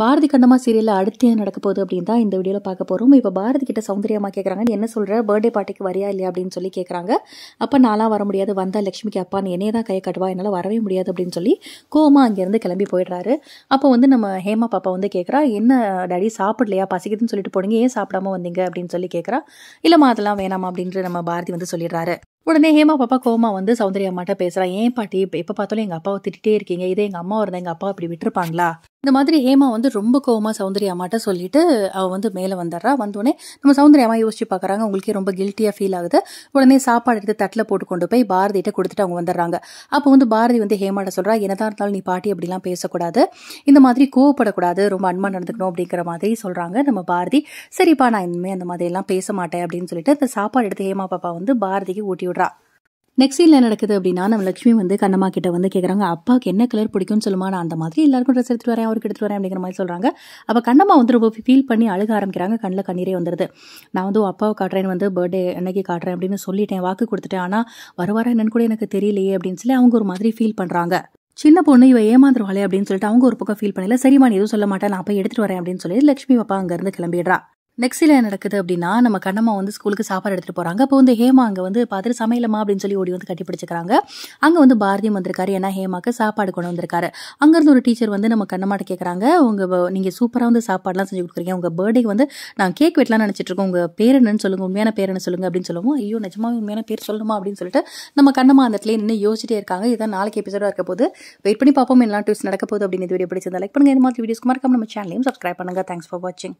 பாரதி கண்ணம்மா சீரியலில் அடுத்து என்ன நடக்க போகுது அப்படின்னு தான் இந்த வீடியோவில் பார்க்க போகிறோம் இப்போ பாரதி கிட்ட சௌந்தரியமாக கேட்குறாங்க என்ன சொல்கிற பர்த்டே பார்ட்டிக்கு வரியா இல்லையா அப்படின்னு சொல்லி கேட்குறாங்க அப்போ நான்லாம் வர முடியாது வந்தால் லக்ஷ்மிக்கு அப்பான்னு என்னையே தான் கை கட்டுவா என்னால் வரவே முடியாது அப்படின்னு சொல்லி கோமா அங்கேருந்து கிளம்பி போயிடுறாரு அப்போ வந்து நம்ம ஹேமா பாப்பா வந்து கேட்குறா என்ன டாடி சாப்பிடலையா பசிக்குதுன்னு சொல்லிட்டு போனீங்க ஏன் சாப்பிடாம வந்தீங்க அப்படின்னு சொல்லி கேட்குறா இல்லைம்மா அதெல்லாம் வேணாமா அப்படின்ட்டு நம்ம பாரதி வந்து சொல்லிடுறாரு உடனே ஹேமா பாப்பா கோமா வந்து சௌந்தர்யா அம்மாட்ட பேசுகிறா ஏன் பாட்டி இப்போ பார்த்தாலும் எங்கள் அப்பாவை திட்டே இருக்கீங்க இதே எங்கள் அம்மா இருந்தால் எங்கள் அப்பா இப்படி விட்டுருப்பாங்களா இந்த மாதிரி ஹேமா வந்து ரொம்ப கோவமாக சௌந்தரிய அம்மாட்ட சொல்லிட்டு அவள் வந்து மேலே வந்துடுறா வந்தோடனே நம்ம சௌந்தரிய அம்மா யோசிச்சு பார்க்குறாங்க உங்களுக்கே ரொம்ப கில்ட்டியாக ஃபீல் ஆகுது உடனே சாப்பாடு எடுத்து தட்டில் போட்டு கொண்டு போய் பாரதியிட்ட கொடுத்துட்டு அவங்க வந்துடுறாங்க அப்போ வந்து பாரதி வந்து ஹேமாட்ட சொல்கிறா என்னதான் இருந்தாலும் நீ பாட்டி அப்படிலாம் பேசக்கூடாது இந்த மாதிரி கோவப்படக்கூடாது ரொம்ப அன்பாக நடந்துக்கணும் அப்படிங்கிற மாதிரி சொல்கிறாங்க நம்ம பாரதி சரிப்பா நான் இனிமேல் அந்த மாதிரிலாம் பேச மாட்டேன் அப்படின்னு சொல்லிட்டு அந்த சாப்பாடு எடுத்து ஹேமா பாப்பா வந்து பாரதிக்கு ஊட்டி விட்றா நெக்ஸ்ட் இல்லை நடக்குது அப்படின்னா நம்ம லக்ஷ்மி வந்து கண்ணம்மா கிட்ட வந்து கேட்குறாங்க அப்பாவுக்கு என்ன கலர் பிடிக்கும்னு சொல்லுமா நான் அந்த மாதிரி எல்லாருக்கும் ட்ரெஸ் எடுத்துட்டு வரேன் அவருக்கு எடுத்துட்டு வரேன் அப்படிங்கிற மாதிரி சொல்கிறாங்க அப்போ கண்ணம்மா வந்து ரொம்ப ஃபீல் பண்ணி அழுக ஆரம்பிக்கிறாங்க கண்ணில் கண்ணீரே வந்துடுது நான் வந்து அப்பாவை காட்டுறேன் வந்து பர்த்டே அன்னைக்கு காட்டுறேன் அப்படின்னு சொல்லிட்டேன் வாக்கு கொடுத்துட்டேன் ஆனால் வர வர என்னன்னு கூட எனக்கு தெரியலையே அப்படின்னு சொல்லி அவங்க ஒரு மாதிரி ஃபீல் பண்ணுறாங்க சின்ன பொண்ணு இவ ஏமாந்துருவாளே அப்படின்னு சொல்லிட்டு அவங்க ஒரு பக்கம் ஃபீல் பண்ணல சரிமா நீ எதுவும் சொல்ல மாட்டேன் நான் போய் எடுத்துட்டு வரேன் அப்படின்னு சொல்லி லட்சுமி பாப்பா அங்கேருந்து கிளம்பிடுறா நெக்ஸ்ட் என்ன நடக்குது அப்படின்னா நம்ம கண்ணம்மா வந்து ஸ்கூலுக்கு சாப்பாடு எடுத்துகிட்டு போகிறாங்க அப்போ வந்து ஹேமா அங்கே வந்து பார்த்துட்டு சமையலம்மா அப்படின்னு சொல்லி ஓடி வந்து கட்டி பிடிச்சிக்கிறாங்க அங்கே வந்து பாரதியம் வந்திருக்காரு ஏன்னா ஹேமாக்கு சாப்பாடு கொண்டு வந்திருக்காரு அங்கேருந்து ஒரு டீச்சர் வந்து நம்ம கண்ணம்மாட்ட கேட்குறாங்க உங்கள் நீங்கள் சூப்பராக வந்து சாப்பாடுலாம் செஞ்சு கொடுக்குறீங்க உங்கள் பர்த்டேக்கு வந்து நான் கேக் வெட்டலாம் நினச்சிட்டு இருக்கோம் உங்கள் பேர் என்னன்னு சொல்லுங்கள் உண்மையான பேர் என்ன சொல்லுங்கள் அப்படின்னு சொல்லுவோம் ஐயோ நிஜமாக உண்மையான பேர் சொல்லணுமா அப்படின்னு சொல்லிட்டு நம்ம கண்ணம்மா அந்த இடத்துல நின்று யோசிச்சிட்டே இருக்காங்க இதான் நாளைக்கு எபிசோடாக இருக்க போது வெயிட் பண்ணி பார்ப்போம் எல்லாம் டூஸ் நடக்க போகுது அப்படின்னு இந்த வீடியோ பிடிச்சிருந்தா லைக் பண்ணுங்கள் இந்த மாதிரி வீடியோஸ்க்கு மறக்காம நம்ம சேனலையும் சப்ஸ்கிரைப் பண்ணுங்கள் தேங்க்ஸ் ஃபார் வாட்சிங்